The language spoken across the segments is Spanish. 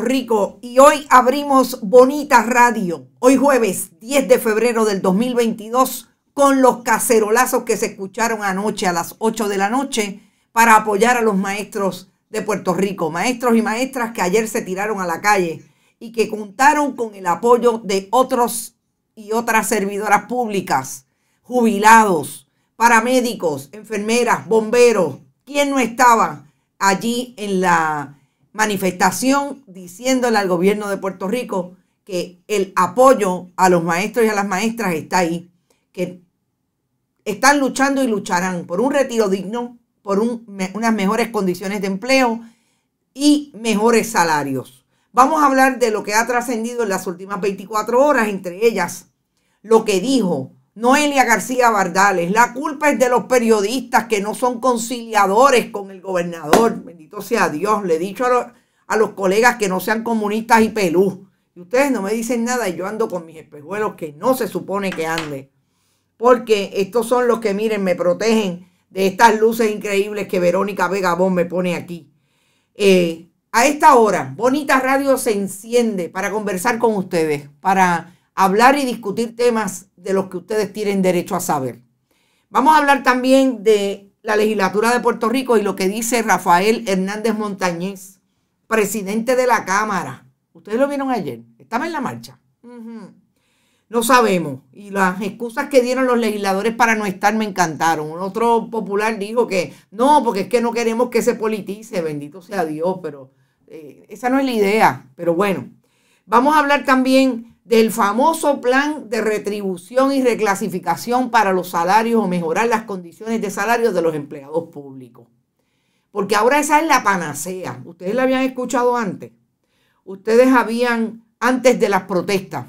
Rico y hoy abrimos Bonita Radio, hoy jueves 10 de febrero del 2022, con los cacerolazos que se escucharon anoche a las 8 de la noche para apoyar a los maestros de Puerto Rico, maestros y maestras que ayer se tiraron a la calle y que contaron con el apoyo de otros y otras servidoras públicas, jubilados, paramédicos, enfermeras, bomberos, quien no estaba allí en la manifestación diciéndole al gobierno de Puerto Rico que el apoyo a los maestros y a las maestras está ahí, que están luchando y lucharán por un retiro digno, por unas mejores condiciones de empleo y mejores salarios. Vamos a hablar de lo que ha trascendido en las últimas 24 horas, entre ellas lo que dijo Noelia García Bardales, la culpa es de los periodistas que no son conciliadores con el gobernador. Bendito sea Dios, le he dicho a los, colegas que no sean comunistas y pelú. Y ustedes no me dicen nada y yo ando con mis espejuelos que no se supone que ande. Porque estos son los que, miren, me protegen de estas luces increíbles que Verónica Vegabón me pone aquí. Eh, a esta hora, Bonita Radio se enciende para conversar con ustedes, para hablar y discutir temas de los que ustedes tienen derecho a saber. Vamos a hablar también de la legislatura de Puerto Rico y lo que dice Rafael Hernández Montañez, presidente de la Cámara. Ustedes lo vieron ayer, estaba en la marcha. No sabemos. Y las excusas que dieron los legisladores para no estar me encantaron. Un otro popular dijo que no, porque es que no queremos que se politice, bendito sea Dios, pero eh, esa no es la idea. Pero bueno, vamos a hablar también del famoso plan de retribución y reclasificación para los salarios o mejorar las condiciones de salario de los empleados públicos. Porque ahora esa es la panacea. Ustedes la habían escuchado antes. Ustedes habían, antes de las protestas,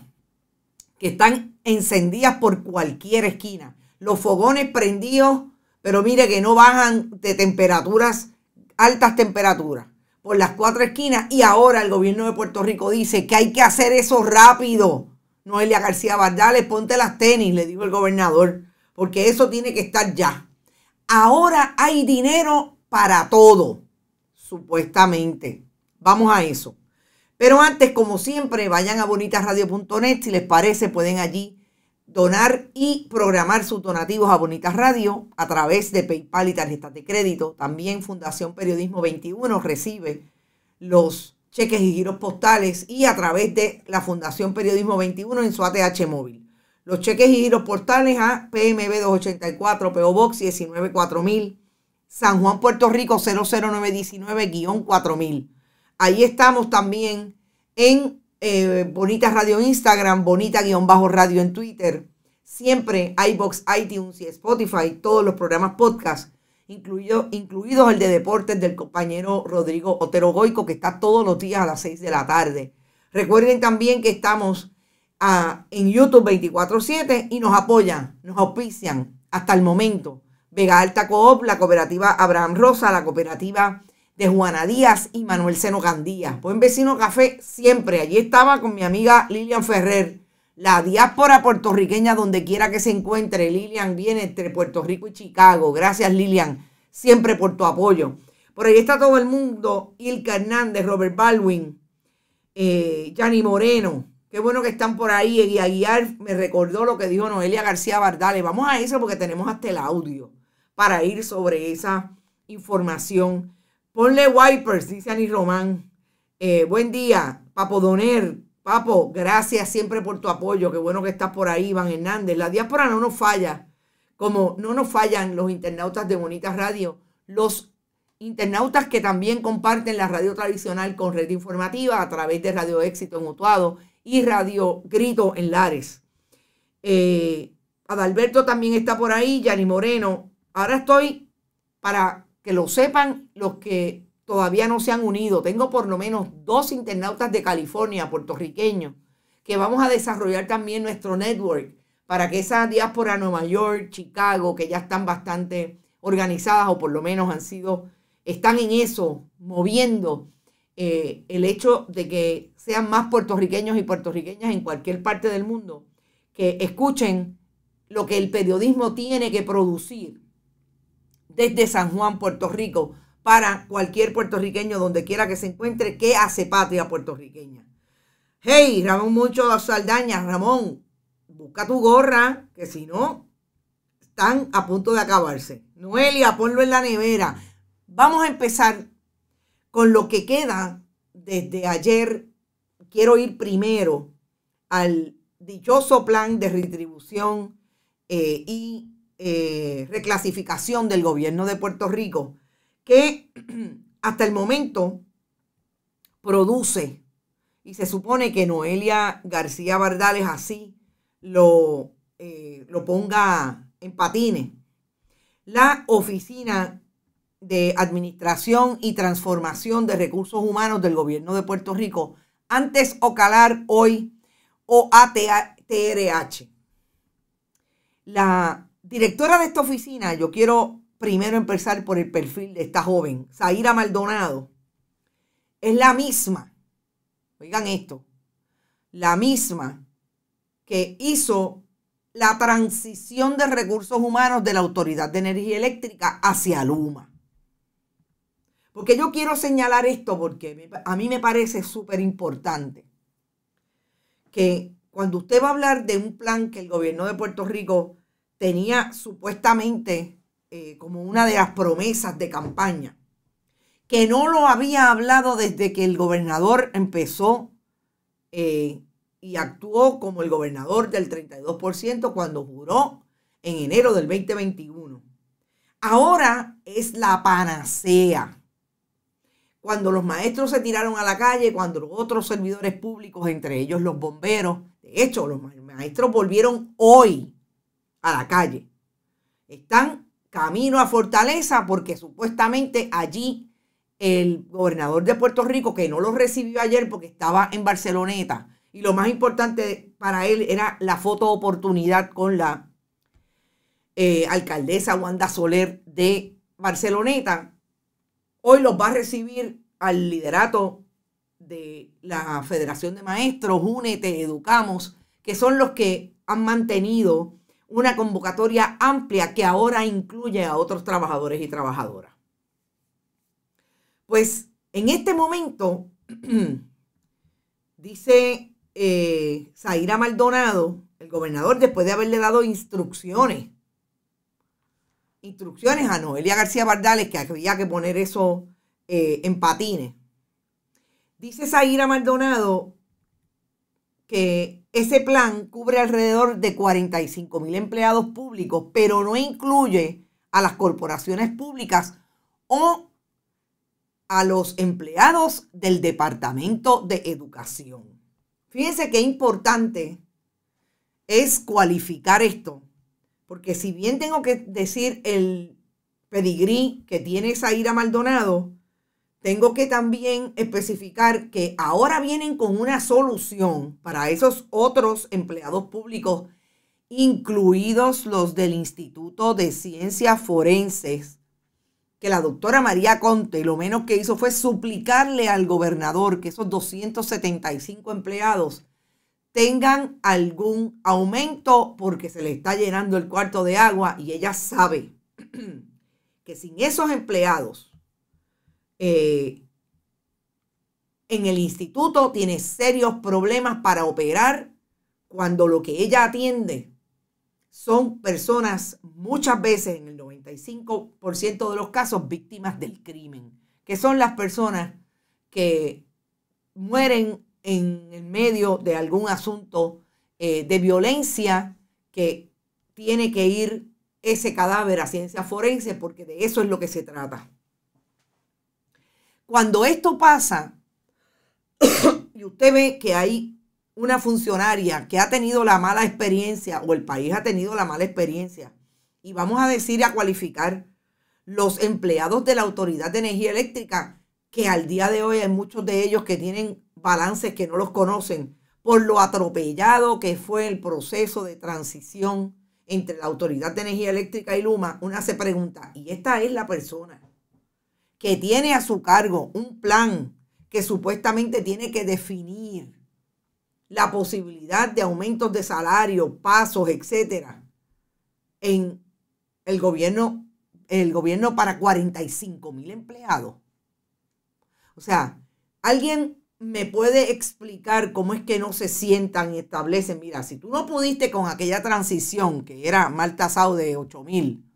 que están encendidas por cualquier esquina. Los fogones prendidos, pero mire que no bajan de temperaturas, altas temperaturas por las cuatro esquinas y ahora el gobierno de Puerto Rico dice que hay que hacer eso rápido. Noelia García Bardales, ponte las tenis, le dijo el gobernador, porque eso tiene que estar ya. Ahora hay dinero para todo, supuestamente. Vamos a eso. Pero antes, como siempre, vayan a bonitasradio.net. Si les parece, pueden allí donar y programar sus donativos a Bonitas Radio a través de PayPal y tarjetas de crédito. También Fundación Periodismo 21 recibe los cheques y giros postales y a través de la Fundación Periodismo 21 en su ATH móvil. Los cheques y giros postales a PMB 284, PO Box 194000, San Juan, Puerto Rico 00919-4000. Ahí estamos también en eh, Bonita Radio Instagram, Bonita-Radio Bajo en Twitter. Siempre iBox, iTunes y Spotify, todos los programas podcast, incluido, incluidos el de deportes del compañero Rodrigo Otero Goico, que está todos los días a las 6 de la tarde. Recuerden también que estamos ah, en YouTube 24-7 y nos apoyan, nos auspician hasta el momento. Vega Alta Coop, la cooperativa Abraham Rosa, la cooperativa de Juana Díaz y Manuel Seno Gandía. Buen vecino café siempre. Allí estaba con mi amiga Lilian Ferrer. La diáspora puertorriqueña, donde quiera que se encuentre, Lilian viene entre Puerto Rico y Chicago. Gracias, Lilian, siempre por tu apoyo. Por ahí está todo el mundo: Ilka Hernández, Robert Baldwin, eh, Yanni Moreno. Qué bueno que están por ahí. Y Aguiar me recordó lo que dijo Noelia García Bardales. Vamos a eso porque tenemos hasta el audio para ir sobre esa información Ponle wipers, dice Ani Román. Eh, buen día, Papo Doner. Papo, gracias siempre por tu apoyo. Qué bueno que estás por ahí, Iván Hernández. La diáspora no nos falla. Como no nos fallan los internautas de Bonitas Radio, los internautas que también comparten la radio tradicional con red informativa a través de Radio Éxito en Utuado y Radio Grito en Lares. Eh, Adalberto también está por ahí, Yanni Moreno. Ahora estoy para que lo sepan los que todavía no se han unido. Tengo por lo menos dos internautas de California, puertorriqueños, que vamos a desarrollar también nuestro network para que esa diáspora Nueva York, Chicago, que ya están bastante organizadas o por lo menos han sido, están en eso, moviendo eh, el hecho de que sean más puertorriqueños y puertorriqueñas en cualquier parte del mundo, que escuchen lo que el periodismo tiene que producir desde San Juan, Puerto Rico, para cualquier puertorriqueño, donde quiera que se encuentre, que hace patria puertorriqueña. Hey, Ramón Mucho Saldaña, Ramón, busca tu gorra, que si no, están a punto de acabarse. Noelia, ponlo en la nevera. Vamos a empezar con lo que queda desde ayer. Quiero ir primero al dichoso plan de retribución eh, y eh, reclasificación del gobierno de Puerto Rico, que hasta el momento produce, y se supone que Noelia García Bardales así lo, eh, lo ponga en patines, la Oficina de Administración y Transformación de Recursos Humanos del Gobierno de Puerto Rico, antes o calar hoy OATRH. La Directora de esta oficina, yo quiero primero empezar por el perfil de esta joven, Zaira Maldonado. Es la misma, oigan esto, la misma que hizo la transición de recursos humanos de la Autoridad de Energía Eléctrica hacia Luma. Porque yo quiero señalar esto porque a mí me parece súper importante que cuando usted va a hablar de un plan que el gobierno de Puerto Rico tenía supuestamente eh, como una de las promesas de campaña, que no lo había hablado desde que el gobernador empezó eh, y actuó como el gobernador del 32% cuando juró en enero del 2021. Ahora es la panacea. Cuando los maestros se tiraron a la calle, cuando otros servidores públicos, entre ellos los bomberos, de hecho los maestros volvieron hoy a la calle. Están camino a Fortaleza porque supuestamente allí el gobernador de Puerto Rico, que no los recibió ayer porque estaba en Barceloneta, y lo más importante para él era la foto oportunidad con la eh, alcaldesa Wanda Soler de Barceloneta, hoy los va a recibir al liderato de la Federación de Maestros, Únete, Educamos, que son los que han mantenido una convocatoria amplia que ahora incluye a otros trabajadores y trabajadoras. Pues en este momento, dice eh, Zaira Maldonado, el gobernador, después de haberle dado instrucciones, instrucciones a Noelia García Bardales que había que poner eso eh, en patines. Dice Zaira Maldonado que ese plan cubre alrededor de 45 mil empleados públicos, pero no incluye a las corporaciones públicas o a los empleados del Departamento de Educación. Fíjense qué importante es cualificar esto, porque si bien tengo que decir el pedigrí que tiene Zaira Maldonado, tengo que también especificar que ahora vienen con una solución para esos otros empleados públicos, incluidos los del Instituto de Ciencias Forenses, que la doctora María Conte lo menos que hizo fue suplicarle al gobernador que esos 275 empleados tengan algún aumento porque se le está llenando el cuarto de agua y ella sabe que sin esos empleados eh, en el instituto tiene serios problemas para operar cuando lo que ella atiende son personas muchas veces, en el 95% de los casos, víctimas del crimen, que son las personas que mueren en el medio de algún asunto eh, de violencia que tiene que ir ese cadáver a ciencia forense porque de eso es lo que se trata. Cuando esto pasa, y usted ve que hay una funcionaria que ha tenido la mala experiencia, o el país ha tenido la mala experiencia, y vamos a decir a cualificar los empleados de la Autoridad de Energía Eléctrica, que al día de hoy hay muchos de ellos que tienen balances que no los conocen, por lo atropellado que fue el proceso de transición entre la Autoridad de Energía Eléctrica y Luma, una se pregunta, ¿y esta es la persona que tiene a su cargo un plan que supuestamente tiene que definir la posibilidad de aumentos de salario, pasos, etcétera, en el gobierno, el gobierno para 45 mil empleados. O sea, alguien me puede explicar cómo es que no se sientan y establecen, mira, si tú no pudiste con aquella transición que era mal tasado de 8 mil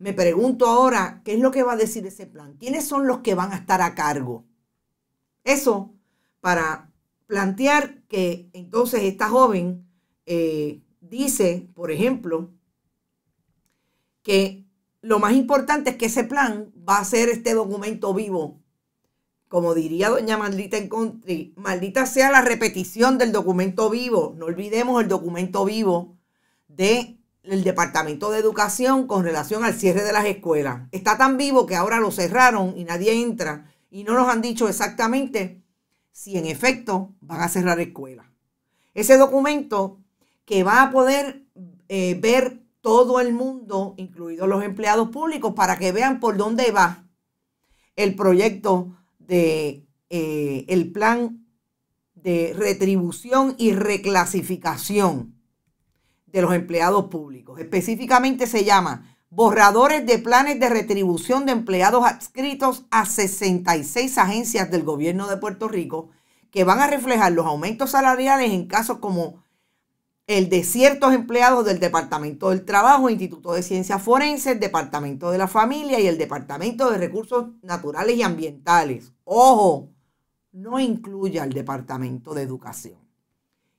me pregunto ahora, ¿qué es lo que va a decir ese plan? ¿Quiénes son los que van a estar a cargo? Eso para plantear que entonces esta joven eh, dice, por ejemplo, que lo más importante es que ese plan va a ser este documento vivo. Como diría doña Maldita en Country, maldita sea la repetición del documento vivo. No olvidemos el documento vivo de el Departamento de Educación con relación al cierre de las escuelas. Está tan vivo que ahora lo cerraron y nadie entra y no nos han dicho exactamente si en efecto van a cerrar escuelas. Ese documento que va a poder eh, ver todo el mundo, incluidos los empleados públicos, para que vean por dónde va el proyecto de eh, el plan de retribución y reclasificación de los empleados públicos. Específicamente se llama borradores de planes de retribución de empleados adscritos a 66 agencias del gobierno de Puerto Rico que van a reflejar los aumentos salariales en casos como el de ciertos empleados del Departamento del Trabajo, Instituto de Ciencias Forenses, Departamento de la Familia y el Departamento de Recursos Naturales y Ambientales. Ojo, no incluya al Departamento de Educación.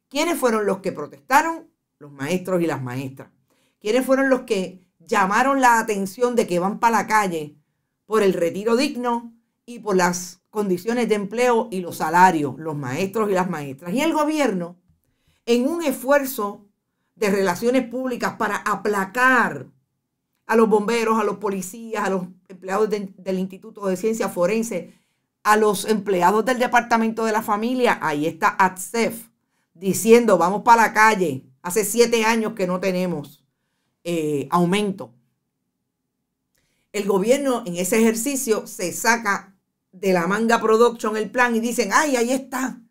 ¿Quiénes fueron los que protestaron? los maestros y las maestras. ¿Quiénes fueron los que llamaron la atención de que van para la calle por el retiro digno y por las condiciones de empleo y los salarios, los maestros y las maestras? Y el gobierno, en un esfuerzo de relaciones públicas para aplacar a los bomberos, a los policías, a los empleados del Instituto de Ciencia Forense, a los empleados del Departamento de la Familia, ahí está ATSEF diciendo, vamos para la calle, Hace siete años que no tenemos eh, aumento. El gobierno en ese ejercicio se saca de la manga production el plan y dicen, ay, ahí está,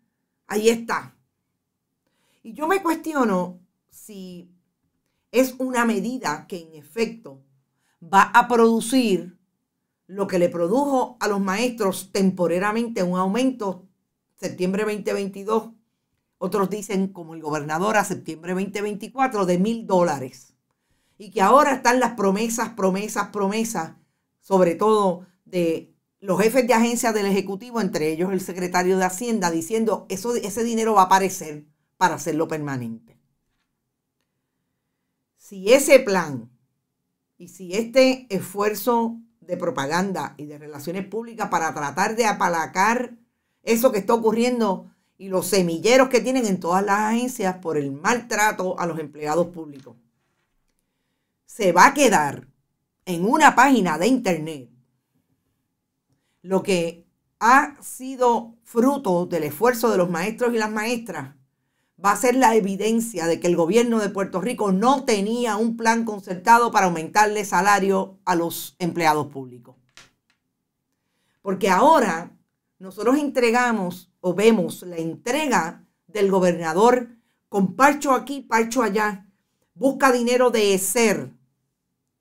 ahí está. Y yo me cuestiono si es una medida que en efecto va a producir lo que le produjo a los maestros temporeramente un aumento septiembre 2022 otros dicen, como el gobernador a septiembre 2024, de mil dólares. Y que ahora están las promesas, promesas, promesas, sobre todo de los jefes de agencias del Ejecutivo, entre ellos el secretario de Hacienda, diciendo, eso, ese dinero va a aparecer para hacerlo permanente. Si ese plan y si este esfuerzo de propaganda y de relaciones públicas para tratar de apalacar eso que está ocurriendo y los semilleros que tienen en todas las agencias por el maltrato a los empleados públicos. Se va a quedar en una página de internet lo que ha sido fruto del esfuerzo de los maestros y las maestras va a ser la evidencia de que el gobierno de Puerto Rico no tenía un plan concertado para aumentarle salario a los empleados públicos. Porque ahora nosotros entregamos o vemos la entrega del gobernador con parcho aquí, parcho allá, busca dinero de ESER,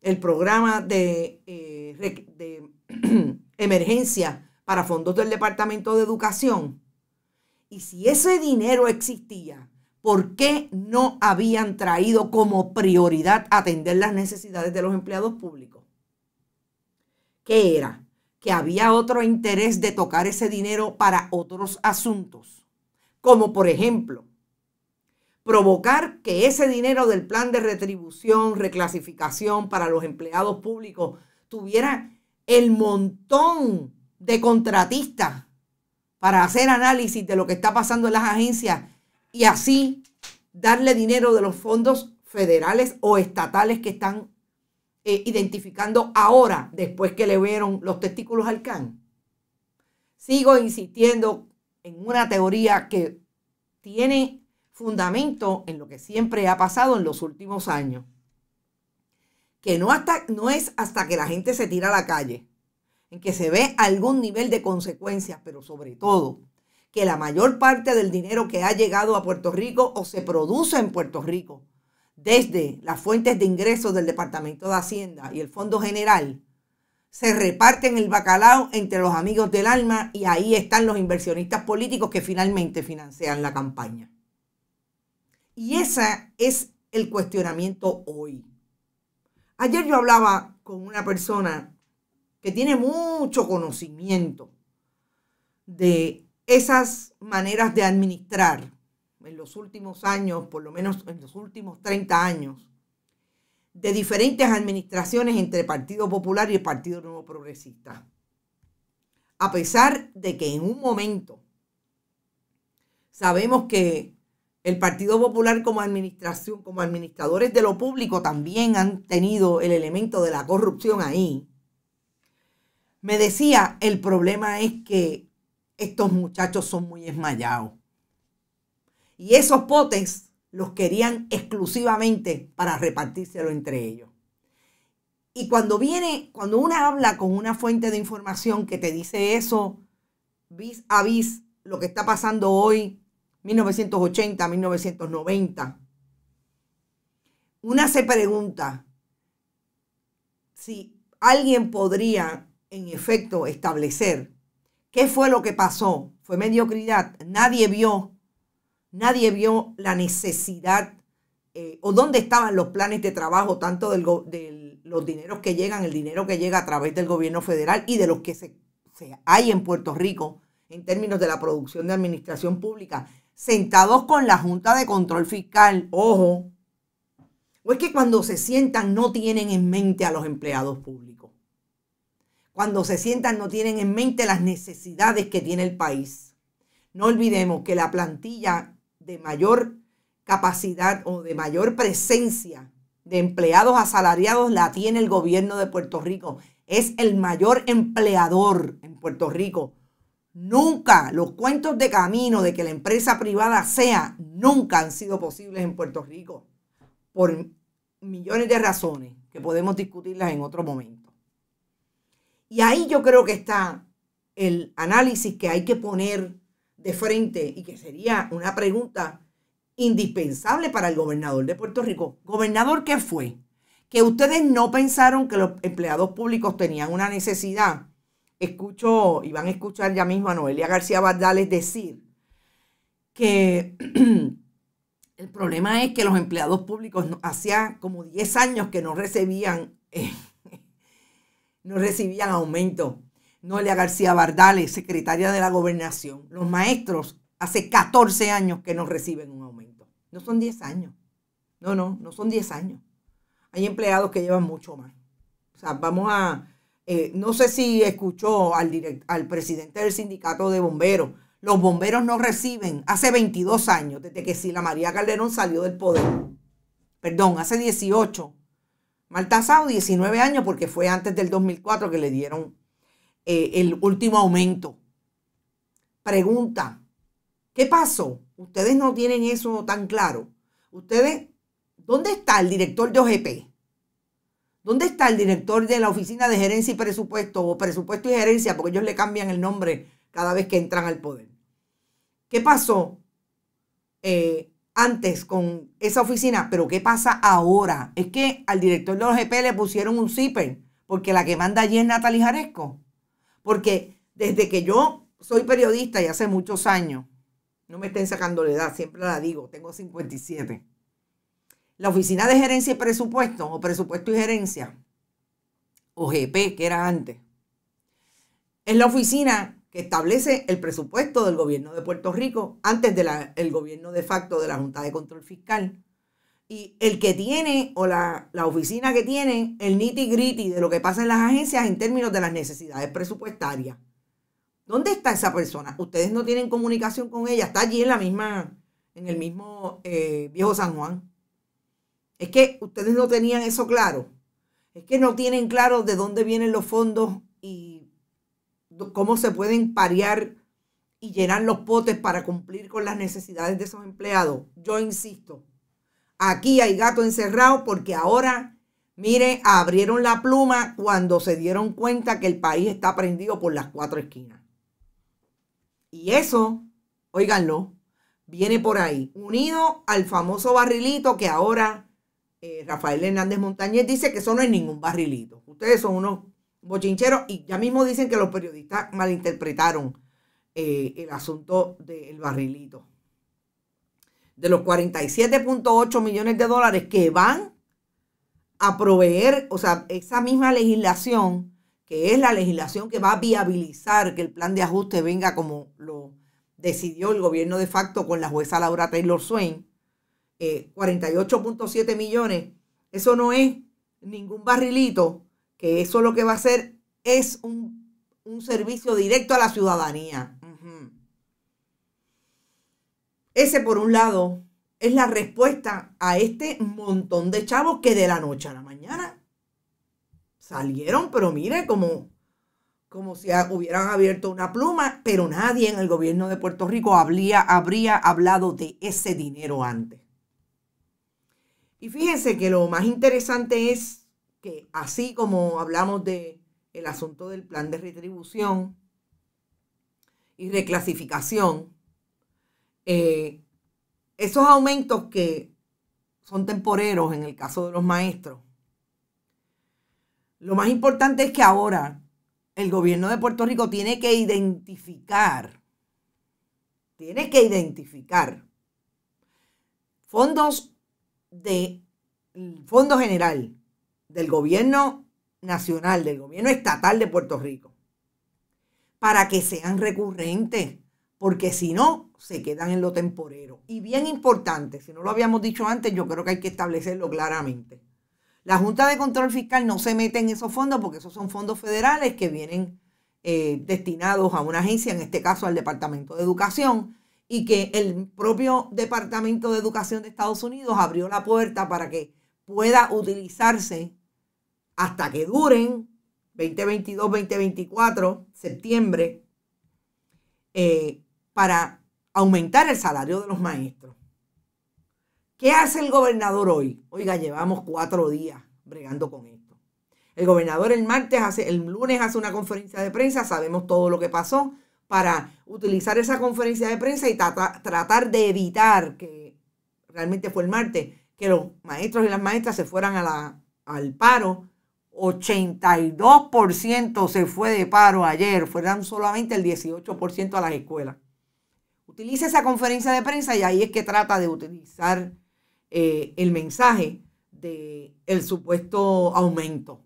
el programa de, eh, de emergencia para fondos del Departamento de Educación. Y si ese dinero existía, ¿por qué no habían traído como prioridad atender las necesidades de los empleados públicos? ¿Qué era? que había otro interés de tocar ese dinero para otros asuntos, como por ejemplo provocar que ese dinero del plan de retribución, reclasificación para los empleados públicos tuviera el montón de contratistas para hacer análisis de lo que está pasando en las agencias y así darle dinero de los fondos federales o estatales que están eh, identificando ahora, después que le vieron los testículos al can. Sigo insistiendo en una teoría que tiene fundamento en lo que siempre ha pasado en los últimos años. Que no, hasta, no es hasta que la gente se tira a la calle, en que se ve algún nivel de consecuencias, pero sobre todo que la mayor parte del dinero que ha llegado a Puerto Rico o se produce en Puerto Rico desde las fuentes de ingresos del Departamento de Hacienda y el Fondo General, se reparten el bacalao entre los amigos del alma y ahí están los inversionistas políticos que finalmente financian la campaña. Y ese es el cuestionamiento hoy. Ayer yo hablaba con una persona que tiene mucho conocimiento de esas maneras de administrar los últimos años, por lo menos en los últimos 30 años, de diferentes administraciones entre Partido Popular y el Partido Nuevo Progresista. A pesar de que en un momento sabemos que el Partido Popular como administración, como administradores de lo público también han tenido el elemento de la corrupción ahí. Me decía, el problema es que estos muchachos son muy esmayados. Y esos potes los querían exclusivamente para repartírselo entre ellos. Y cuando viene, cuando una habla con una fuente de información que te dice eso, vis a vis, lo que está pasando hoy, 1980, 1990, una se pregunta si alguien podría, en efecto, establecer qué fue lo que pasó. Fue mediocridad. Nadie vio Nadie vio la necesidad eh, o dónde estaban los planes de trabajo, tanto de los dineros que llegan, el dinero que llega a través del gobierno federal y de los que hay en Puerto Rico en términos de la producción de administración pública, sentados con la Junta de Control Fiscal, ojo, o es que cuando se sientan no tienen en mente a los empleados públicos. Cuando se sientan no tienen en mente las necesidades que tiene el país. No olvidemos que la plantilla de mayor capacidad o de mayor presencia de empleados asalariados la tiene el gobierno de Puerto Rico. Es el mayor empleador en Puerto Rico. Nunca los cuentos de camino de que la empresa privada sea, nunca han sido posibles en Puerto Rico, por millones de razones que podemos discutirlas en otro momento. Y ahí yo creo que está el análisis que hay que poner de frente y que sería una pregunta indispensable para el gobernador de Puerto Rico. Gobernador, ¿qué fue? Que ustedes no pensaron que los empleados públicos tenían una necesidad. Escucho, y van a escuchar ya mismo a Noelia García Bardales decir que el problema es que los empleados públicos hacía como 10 años que no recibían, no recibían aumento Noelia García Bardales, secretaria de la gobernación, los maestros hace 14 años que no reciben un aumento. No son 10 años. No, no, no son 10 años. Hay empleados que llevan mucho más. O sea, vamos a... Eh, no sé si escuchó al, al presidente del sindicato de bomberos. Los bomberos no reciben hace 22 años, desde que Sila María Calderón salió del poder. Perdón, hace 18. Maltasado, 19 años, porque fue antes del 2004 que le dieron eh, el último aumento. Pregunta, ¿qué pasó? Ustedes no tienen eso tan claro. Ustedes, ¿dónde está el director de OGP? ¿Dónde está el director de la Oficina de Gerencia y Presupuesto o Presupuesto y Gerencia? Porque ellos le cambian el nombre cada vez que entran al poder. ¿Qué pasó eh, antes con esa oficina? Pero ¿qué pasa ahora? Es que al director de OGP le pusieron un zipper porque la que manda allí es Natalia Jaresco. Porque desde que yo soy periodista y hace muchos años, no me estén sacando la edad, siempre la digo, tengo 57. La Oficina de Gerencia y Presupuesto, o Presupuesto y Gerencia, o GP, que era antes, es la oficina que establece el presupuesto del gobierno de Puerto Rico antes del el gobierno de facto de la Junta de Control Fiscal y el que tiene o la, oficina que tiene el nitty gritty de lo que pasa en las agencias en términos de las necesidades presupuestarias. ¿Dónde está esa persona? Ustedes no tienen comunicación con ella, está allí en la misma, en el mismo eh, viejo San Juan. Es que ustedes no tenían eso claro. Es que no tienen claro de dónde vienen los fondos y cómo se pueden parear y llenar los potes para cumplir con las necesidades de esos empleados. Yo insisto, Aquí hay gato encerrado porque ahora, mire, abrieron la pluma cuando se dieron cuenta que el país está prendido por las cuatro esquinas. Y eso, oíganlo, viene por ahí, unido al famoso barrilito que ahora eh, Rafael Hernández Montañez dice que eso no es ningún barrilito. Ustedes son unos bochincheros y ya mismo dicen que los periodistas malinterpretaron eh, el asunto del barrilito de los 47.8 millones de dólares que van a proveer, o sea, esa misma legislación, que es la legislación que va a viabilizar que el plan de ajuste venga como lo decidió el gobierno de facto con la jueza Laura Taylor Swain, 48.7 eh, millones, eso no es ningún barrilito, que eso lo que va a hacer es un, un servicio directo a la ciudadanía. Ese por un lado es la respuesta a este montón de chavos que de la noche a la mañana salieron, pero mire, como, como si hubieran abierto una pluma, pero nadie en el gobierno de Puerto Rico habría, habría hablado de ese dinero antes. Y fíjense que lo más interesante es que así como hablamos de el asunto del plan de retribución y reclasificación, eh, esos aumentos que son temporeros en el caso de los maestros, lo más importante es que ahora el gobierno de Puerto Rico tiene que identificar, tiene que identificar fondos de fondo general del gobierno nacional, del gobierno estatal de Puerto Rico, para que sean recurrentes, porque si no, se quedan en lo temporero. Y bien importante, si no lo habíamos dicho antes, yo creo que hay que establecerlo claramente. La Junta de Control Fiscal no se mete en esos fondos porque esos son fondos federales que vienen eh, destinados a una agencia, en este caso al Departamento de Educación, y que el propio Departamento de Educación de Estados Unidos abrió la puerta para que pueda utilizarse hasta que duren 2022, 2024, septiembre, eh, para aumentar el salario de los maestros. ¿Qué hace el gobernador hoy? Oiga, llevamos cuatro días bregando con esto. El gobernador el martes, hace, el lunes hace una conferencia de prensa, sabemos todo lo que pasó, para utilizar esa conferencia de prensa y tratar de evitar que realmente fue el martes, que los maestros y las maestras se fueran a la, al paro 82% se fue de paro ayer, Fueran solamente el 18% a las escuelas. Utiliza esa conferencia de prensa y ahí es que trata de utilizar eh, el mensaje del el supuesto aumento.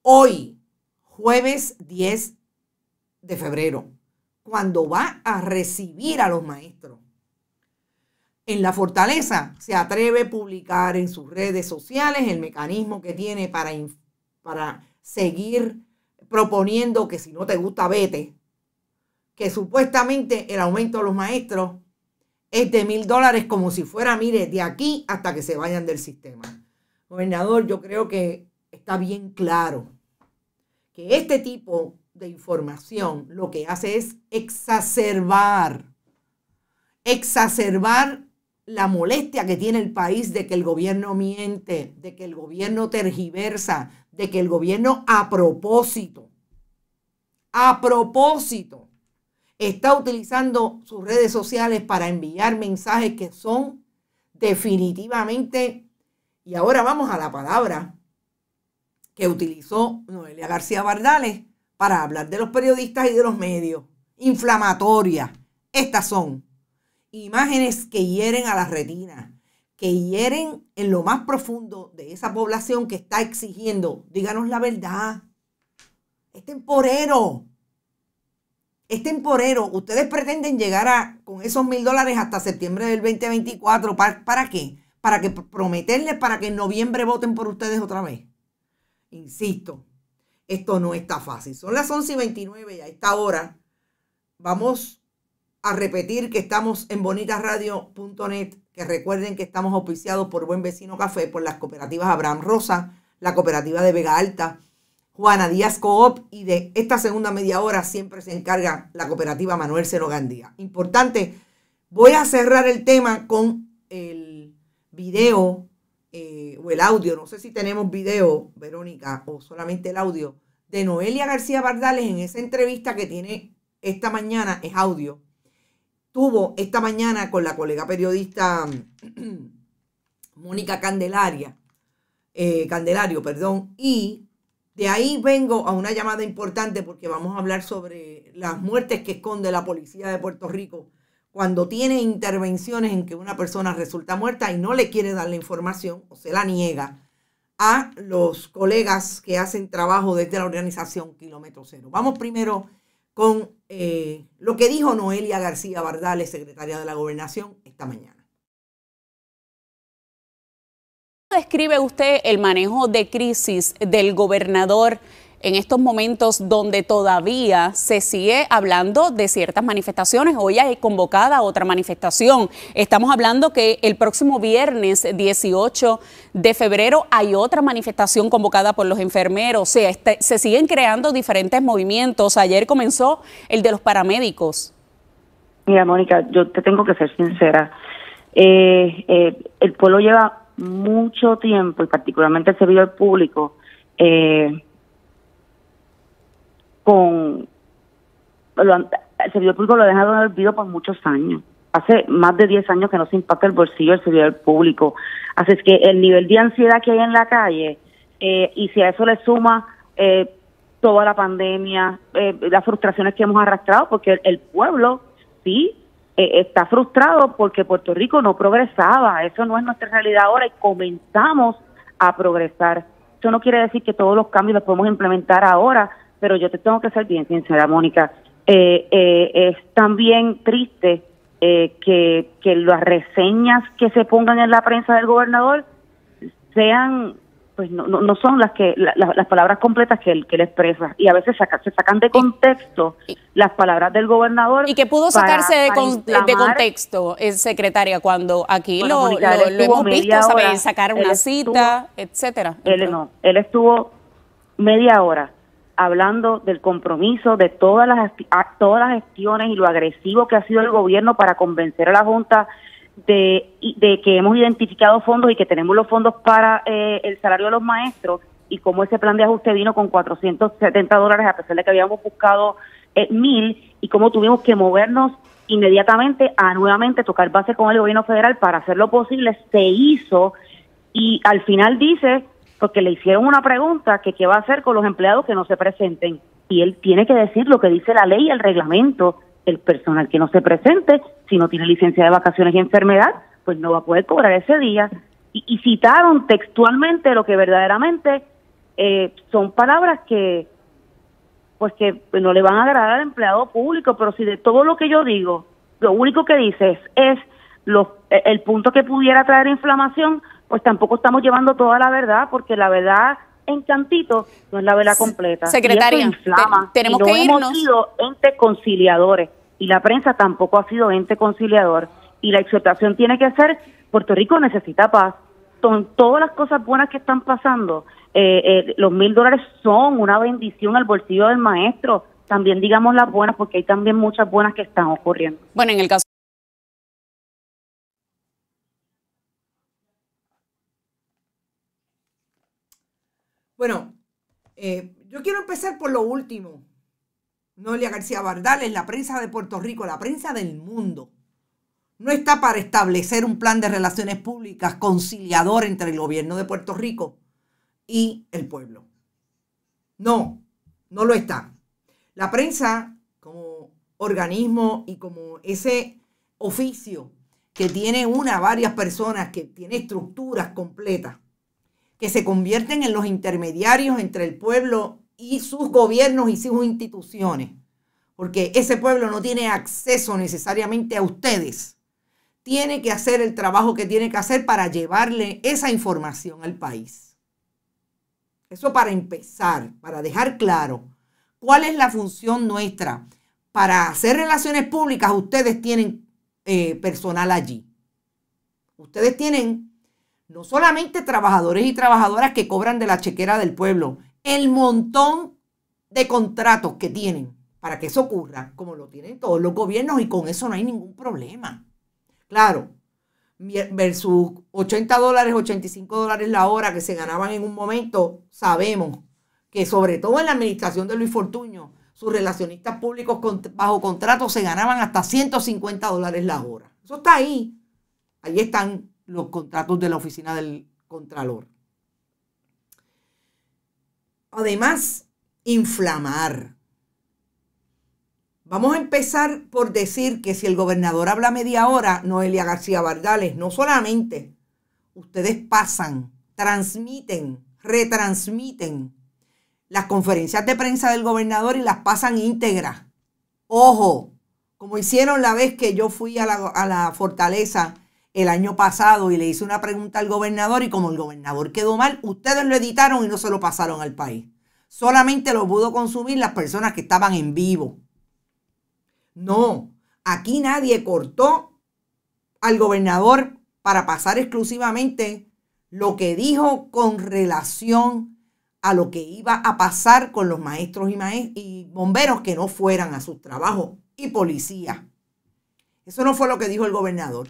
Hoy, jueves 10 de febrero, cuando va a recibir a los maestros en la fortaleza, se atreve a publicar en sus redes sociales el mecanismo que tiene para, para seguir proponiendo que si no te gusta, vete, que supuestamente el aumento de los maestros es de mil dólares como si fuera, mire, de aquí hasta que se vayan del sistema. Gobernador, yo creo que está bien claro que este tipo de información lo que hace es exacerbar, exacerbar la molestia que tiene el país de que el gobierno miente, de que el gobierno tergiversa, de que el gobierno a propósito, a propósito, está utilizando sus redes sociales para enviar mensajes que son definitivamente, y ahora vamos a la palabra que utilizó Noelia García Bardales para hablar de los periodistas y de los medios, inflamatoria. Estas son imágenes que hieren a la retina, que hieren en lo más profundo de esa población que está exigiendo, díganos la verdad, es temporero, es temporero. Ustedes pretenden llegar a, con esos mil dólares hasta septiembre del 2024. ¿Para, qué? Para que prometerles para que en noviembre voten por ustedes otra vez. Insisto, esto no está fácil. Son las 11 y 29 y a esta hora vamos a repetir que estamos en bonitasradio.net, que recuerden que estamos auspiciados por Buen Vecino Café, por las cooperativas Abraham Rosa, la cooperativa de Vega Alta, Juana Díaz Coop y de esta segunda media hora siempre se encarga la cooperativa Manuel Cero Importante, voy a cerrar el tema con el video eh, o el audio, no sé si tenemos video, Verónica, o solamente el audio, de Noelia García Bardales en esa entrevista que tiene esta mañana, es audio, tuvo esta mañana con la colega periodista Mónica Candelaria, eh, Candelario, perdón, y de ahí vengo a una llamada importante porque vamos a hablar sobre las muertes que esconde la policía de Puerto Rico cuando tiene intervenciones en que una persona resulta muerta y no le quiere dar la información o se la niega a los colegas que hacen trabajo desde la organización Kilómetro Cero. Vamos primero con eh, lo que dijo Noelia García Bardales, secretaria de la Gobernación, esta mañana. describe usted el manejo de crisis del gobernador en estos momentos donde todavía se sigue hablando de ciertas manifestaciones? Hoy hay convocada otra manifestación. Estamos hablando que el próximo viernes 18 de febrero hay otra manifestación convocada por los enfermeros. Se, este, se siguen creando diferentes movimientos. Ayer comenzó el de los paramédicos. Mira, Mónica, yo te tengo que ser sincera. Eh, eh, el pueblo lleva mucho tiempo, y particularmente el servidor público, eh, con lo, el servidor público lo ha dejado en el olvido por muchos años. Hace más de 10 años que no se impacta el bolsillo del servidor público. Así es que el nivel de ansiedad que hay en la calle, eh, y si a eso le suma eh, toda la pandemia, eh, las frustraciones que hemos arrastrado, porque el pueblo sí eh, está frustrado porque Puerto Rico no progresaba. Eso no es nuestra realidad ahora y comenzamos a progresar. Eso no quiere decir que todos los cambios los podemos implementar ahora, pero yo te tengo que ser bien sincera, Mónica. Eh, eh, es también triste que, que las reseñas que se pongan en la prensa del gobernador sean pues no, no, son las que las palabras completas que él, que expresa y a veces saca, se sacan de contexto las palabras del gobernador y que pudo sacarse de, contexto eh, secretaria cuando aquí lo, hemos visto sacar una cita etcétera él no él estuvo media hora hablando del compromiso de todas las todas las gestiones y lo agresivo que ha sido el gobierno para convencer a la junta de, de que hemos identificado fondos y que tenemos los fondos para eh, el salario de los maestros y cómo ese plan de ajuste vino con 470 dólares a pesar de que habíamos buscado eh, mil y cómo tuvimos que movernos inmediatamente a nuevamente tocar base con el gobierno federal para hacer lo posible, se hizo y al final dice, porque le hicieron una pregunta, que qué va a hacer con los empleados que no se presenten. Y él tiene que decir lo que dice la ley y el reglamento el personal que no se presente, si no tiene licencia de vacaciones y enfermedad, pues no va a poder cobrar ese día. Y, citaron textualmente lo que verdaderamente eh, son palabras que pues que pues, no le van a agradar al empleado público, pero si de todo lo que yo digo, lo único que dices es, eh, el punto que pudiera traer inflamación, pues tampoco estamos llevando toda la verdad, porque la verdad en cantito no es la verdad completa. Secretaria, tenemos que irnos. conciliadores y la prensa tampoco ha sido ente conciliador y la exhortación tiene que ser Puerto Rico necesita paz con todas las cosas buenas que están pasando eh, eh, los mil dólares son una bendición al bolsillo del maestro también digamos las buenas porque hay también muchas buenas que están ocurriendo bueno en el caso bueno eh, yo quiero empezar por lo último Noelia García Bardal la prensa de Puerto Rico, la prensa del mundo. No está para establecer un plan de relaciones públicas conciliador entre el gobierno de Puerto Rico y el pueblo. No, no lo está. La prensa como organismo y como ese oficio que tiene una, varias personas, que tiene estructuras completas, que se convierten en los intermediarios entre el pueblo y sus gobiernos y sus instituciones, porque ese pueblo no tiene acceso necesariamente a ustedes, tiene que hacer el trabajo que tiene que hacer para llevarle esa información al país. Eso para empezar, para dejar claro cuál es la función nuestra. Para hacer relaciones públicas ustedes tienen eh, personal allí. Ustedes tienen no solamente trabajadores y trabajadoras que cobran de la chequera del pueblo, el montón de contratos que tienen para que eso ocurra, como lo tienen todos los gobiernos, y con eso no hay ningún problema. Claro, versus 80 dólares, 85 dólares la hora que se ganaban en un momento, sabemos que sobre todo en la administración de Luis Fortuño, sus relacionistas públicos bajo contrato se ganaban hasta 150 dólares la hora. Eso está ahí. Ahí están los contratos de la oficina del Contralor además inflamar. Vamos a empezar por decir que si el gobernador habla media hora, Noelia García Vargales, no solamente ustedes pasan, transmiten, retransmiten las conferencias de prensa del gobernador y las pasan íntegras. Ojo, como hicieron la vez que yo fui a la, a la fortaleza el año pasado y le hice una pregunta al gobernador y como el gobernador quedó mal, ustedes lo editaron y no se lo pasaron al país. Solamente lo pudo consumir las personas que estaban en vivo. No, aquí nadie cortó al gobernador para pasar exclusivamente lo que dijo con relación a lo que iba a pasar con los maestros y, bomberos que no fueran a sus trabajos y policía. Eso no fue lo que dijo el gobernador.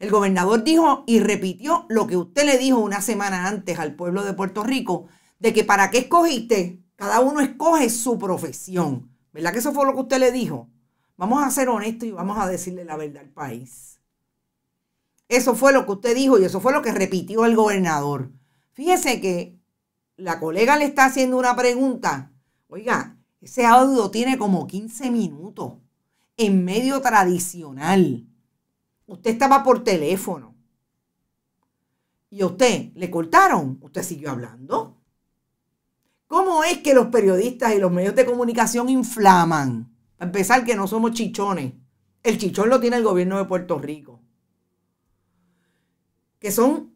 El gobernador dijo y repitió lo que usted le dijo una semana antes al pueblo de Puerto Rico, de que para qué escogiste, cada uno escoge su profesión. ¿Verdad que eso fue lo que usted le dijo? Vamos a ser honestos y vamos a decirle la verdad al país. Eso fue lo que usted dijo y eso fue lo que repitió el gobernador. Fíjese que la colega le está haciendo una pregunta. Oiga, ese audio tiene como 15 minutos en medio tradicional usted estaba por teléfono y a usted le cortaron, usted siguió hablando. ¿Cómo es que los periodistas y los medios de comunicación inflaman? A empezar que no somos chichones. El chichón lo tiene el gobierno de Puerto Rico. Que son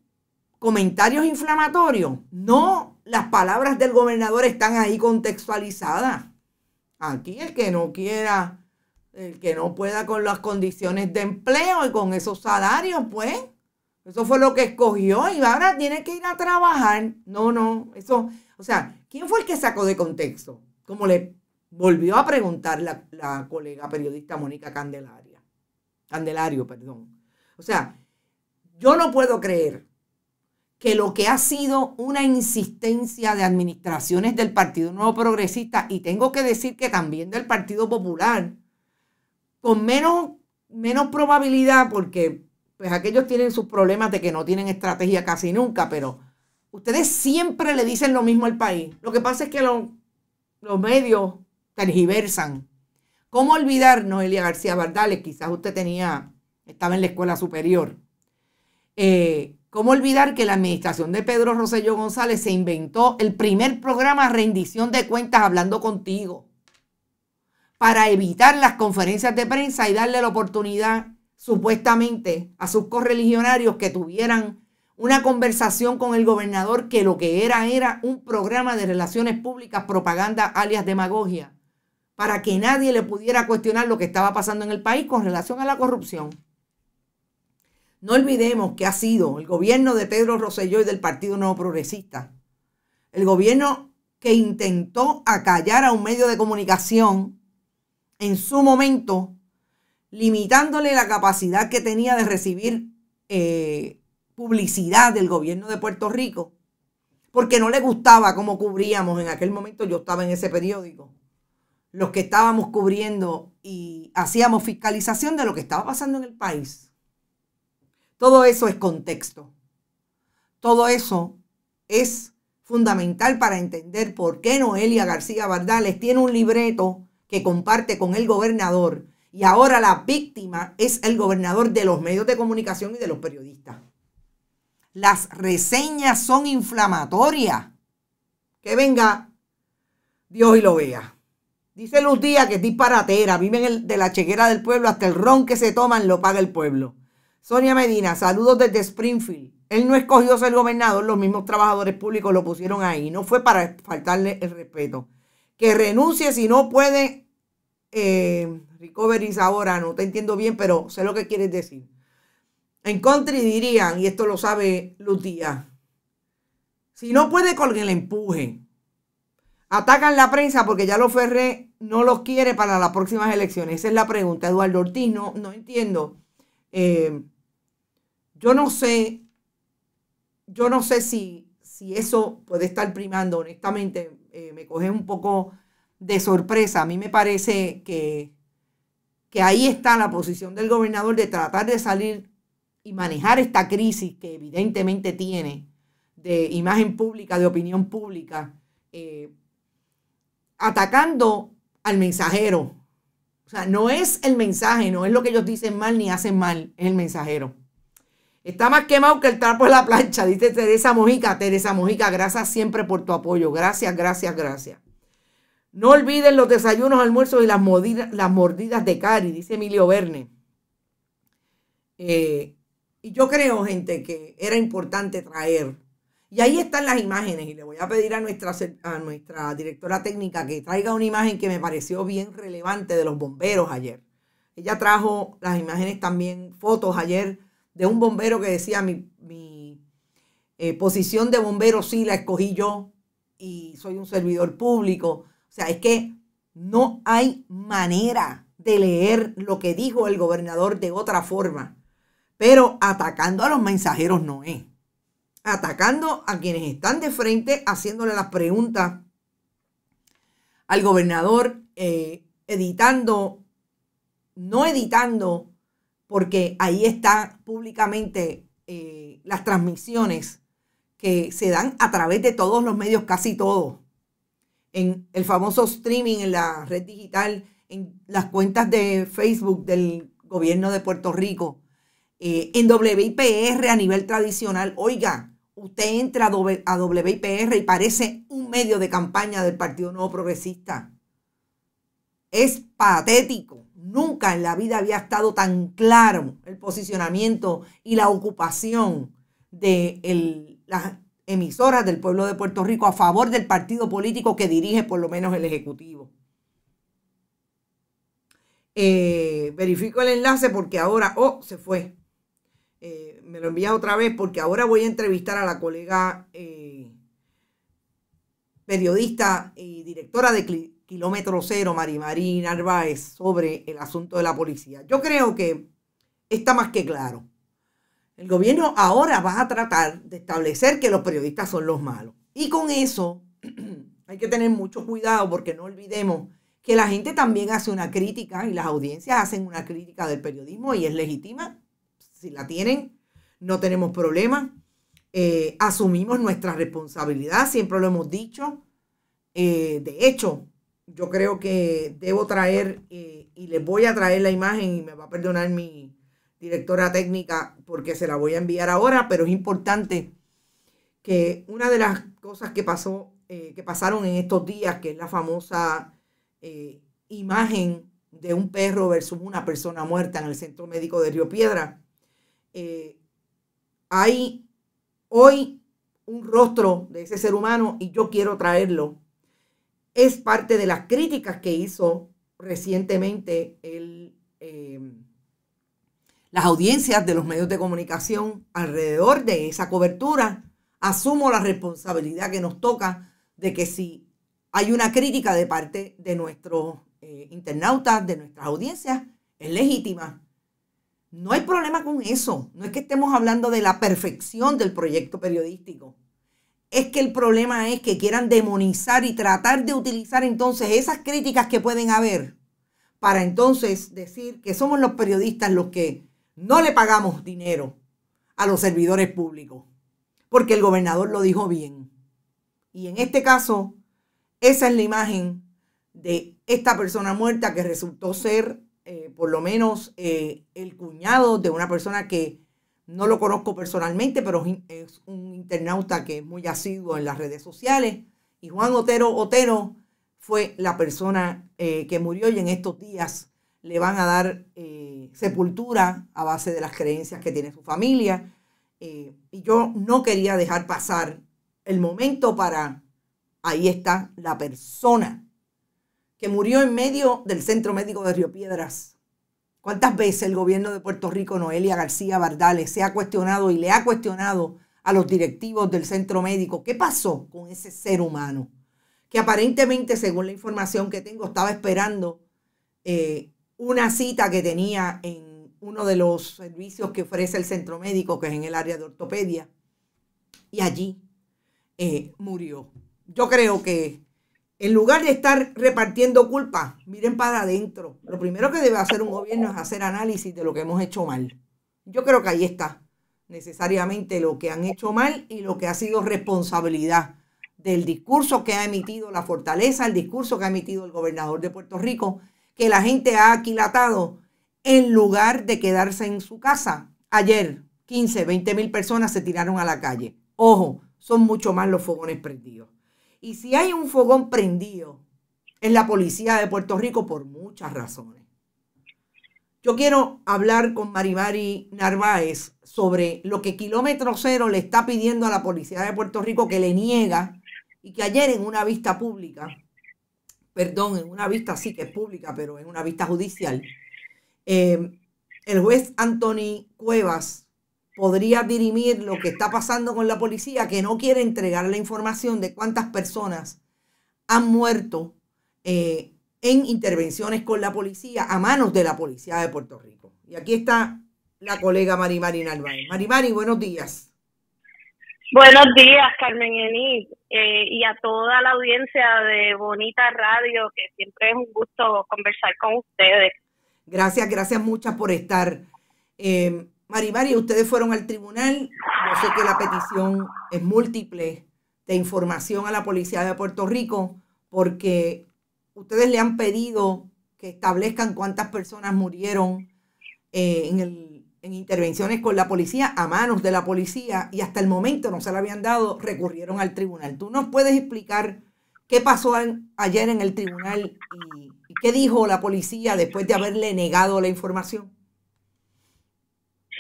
comentarios inflamatorios. No, las palabras del gobernador están ahí contextualizadas. Aquí el que no quiera el que no pueda con las condiciones de empleo y con esos salarios, pues. Eso fue lo que escogió y ahora tiene que ir a trabajar. No, no, eso. O sea, ¿quién fue el que sacó de contexto? Como le volvió a preguntar la, colega periodista Mónica Candelaria. Candelario, perdón. O sea, yo no puedo creer que lo que ha sido una insistencia de administraciones del Partido Nuevo Progresista y tengo que decir que también del Partido Popular, con menos, menos probabilidad, porque pues aquellos tienen sus problemas de que no tienen estrategia casi nunca, pero ustedes siempre le dicen lo mismo al país. Lo que pasa es que los medios tergiversan. ¿Cómo olvidar, Noelia García Bardales? Quizás usted tenía, estaba en la escuela superior. Eh, ¿Cómo olvidar que la administración de Pedro Rosello González se inventó el primer programa rendición de cuentas hablando contigo? para evitar las conferencias de prensa y darle la oportunidad supuestamente a sus correligionarios que tuvieran una conversación con el gobernador que lo que era era un programa de relaciones públicas, propaganda alias demagogia, para que nadie le pudiera cuestionar lo que estaba pasando en el país con relación a la corrupción. No olvidemos que ha sido el gobierno de Pedro Rosselló y del Partido Nuevo Progresista, el gobierno que intentó acallar a un medio de comunicación en su momento, limitándole la capacidad que tenía de recibir eh, publicidad del gobierno de Puerto Rico, porque no le gustaba cómo cubríamos en aquel momento, yo estaba en ese periódico, los que estábamos cubriendo y hacíamos fiscalización de lo que estaba pasando en el país. Todo eso es contexto. Todo eso es fundamental para entender por qué Noelia García Bardales tiene un libreto que comparte con el gobernador y ahora la víctima es el gobernador de los medios de comunicación y de los periodistas. Las reseñas son inflamatorias. Que venga Dios y lo vea. Dice Luz Díaz que es disparatera, viven de la chequera del pueblo, hasta el ron que se toman lo paga el pueblo. Sonia Medina, saludos desde Springfield. Él no escogió ser gobernador, los mismos trabajadores públicos lo pusieron ahí. No fue para faltarle el respeto. Que renuncie si no puede eh, ahora, no te entiendo bien, pero sé lo que quieres decir. En country dirían, y esto lo sabe Lutía, si no puede con el empuje, atacan la prensa porque ya lo Ferré no los quiere para las próximas elecciones. Esa es la pregunta. Eduardo Ortiz, no, entiendo. Eh, yo no sé, yo no sé si, si eso puede estar primando, honestamente, eh, me coge un poco de sorpresa. A mí me parece que, que ahí está la posición del gobernador de tratar de salir y manejar esta crisis que evidentemente tiene de imagen pública, de opinión pública, eh, atacando al mensajero. O sea, no es el mensaje, no es lo que ellos dicen mal ni hacen mal, es el mensajero. Está más quemado que el trapo de la plancha, dice Teresa Mojica. Teresa Mojica, gracias siempre por tu apoyo. Gracias, gracias, gracias. No olviden los desayunos, almuerzos y las, mordidas, las mordidas de cari, dice Emilio Verne. Eh, y yo creo, gente, que era importante traer. Y ahí están las imágenes. Y le voy a pedir a nuestra, nuestra directora técnica que traiga una imagen que me pareció bien relevante de los bomberos ayer. Ella trajo las imágenes también, fotos ayer de un bombero que decía mi, eh, posición de bombero sí la escogí yo y soy un servidor público. O sea, es que no hay manera de leer lo que dijo el gobernador de otra forma. Pero atacando a los mensajeros no es. Atacando a quienes están de frente, haciéndole las preguntas al gobernador, eh, editando, no editando, porque ahí están públicamente eh, las transmisiones que se dan a través de todos los medios, casi todos en el famoso streaming en la red digital, en las cuentas de Facebook del gobierno de Puerto Rico, eh, en WIPR a nivel tradicional. Oiga, usted entra a WIPR y parece un medio de campaña del Partido Nuevo Progresista. Es patético. Nunca en la vida había estado tan claro el posicionamiento y la ocupación de el, emisoras del pueblo de Puerto Rico a favor del partido político que dirige por lo menos el Ejecutivo. Eh, verifico el enlace porque ahora, oh, se fue. Eh, me lo envía otra vez porque ahora voy a entrevistar a la colega eh, periodista y directora de Kilómetro Cero, Marimarín Narváez, sobre el asunto de la policía. Yo creo que está más que claro el gobierno ahora va a tratar de establecer que los periodistas son los malos. Y con eso hay que tener mucho cuidado porque no olvidemos que la gente también hace una crítica y las audiencias hacen una crítica del periodismo y es legítima. Si la tienen, no tenemos problema. Eh, asumimos nuestra responsabilidad, siempre lo hemos dicho. Eh, de hecho, yo creo que debo traer eh, y les voy a traer la imagen y me va a perdonar mi, directora técnica, porque se la voy a enviar ahora, pero es importante que una de las cosas que pasó, eh, que pasaron en estos días, que es la famosa eh, imagen de un perro versus una persona muerta en el centro médico de Río Piedra, eh, hay hoy un rostro de ese ser humano y yo quiero traerlo. Es parte de las críticas que hizo recientemente el las audiencias de los medios de comunicación alrededor de esa cobertura. Asumo la responsabilidad que nos toca de que si hay una crítica de parte de nuestros eh, internautas, de nuestras audiencias, es legítima. No hay problema con eso. No es que estemos hablando de la perfección del proyecto periodístico. Es que el problema es que quieran demonizar y tratar de utilizar entonces esas críticas que pueden haber para entonces decir que somos los periodistas los que no le pagamos dinero a los servidores públicos, porque el gobernador lo dijo bien. Y en este caso, esa es la imagen de esta persona muerta que resultó ser, eh, por lo menos, eh, el cuñado de una persona que no lo conozco personalmente, pero es un internauta que es muy asiduo en las redes sociales. Y Juan Otero Otero fue la persona eh, que murió y en estos días le van a dar eh, sepultura a base de las creencias que tiene su familia. Eh, y yo no quería dejar pasar el momento para, ahí está, la persona que murió en medio del Centro Médico de Río Piedras. ¿Cuántas veces el gobierno de Puerto Rico, Noelia García Bardales, se ha cuestionado y le ha cuestionado a los directivos del centro médico qué pasó con ese ser humano? Que aparentemente, según la información que tengo, estaba esperando eh, una cita que tenía en uno de los servicios que ofrece el centro médico, que es en el área de ortopedia, y allí eh, murió. Yo creo que en lugar de estar repartiendo culpa, miren para adentro. Lo primero que debe hacer un gobierno es hacer análisis de lo que hemos hecho mal. Yo creo que ahí está necesariamente lo que han hecho mal y lo que ha sido responsabilidad del discurso que ha emitido la fortaleza, el discurso que ha emitido el gobernador de Puerto Rico que la gente ha aquilatado en lugar de quedarse en su casa. Ayer 15, 20 mil personas se tiraron a la calle. Ojo, son mucho más los fogones prendidos. Y si hay un fogón prendido, es la policía de Puerto Rico por muchas razones. Yo quiero hablar con Maribari Narváez sobre lo que Kilómetro Cero le está pidiendo a la policía de Puerto Rico que le niega y que ayer en una vista pública perdón, en una vista sí que es pública, pero en una vista judicial, eh, el juez Anthony Cuevas podría dirimir lo que está pasando con la policía, que no quiere entregar la información de cuántas personas han muerto eh, en intervenciones con la policía a manos de la policía de Puerto Rico. Y aquí está la colega Marimari Narváez. Marimari, buenos días. Buenos días, Carmen Enid, eh, y a toda la audiencia de Bonita Radio, que siempre es un gusto conversar con ustedes. Gracias, gracias muchas por estar. Eh, Maribari, ustedes fueron al tribunal, no sé que la petición es múltiple de información a la Policía de Puerto Rico, porque ustedes le han pedido que establezcan cuántas personas murieron eh, en el en intervenciones con la policía, a manos de la policía, y hasta el momento no se la habían dado, recurrieron al tribunal. ¿Tú nos puedes explicar qué pasó ayer en el tribunal y, qué dijo la policía después de haberle negado la información?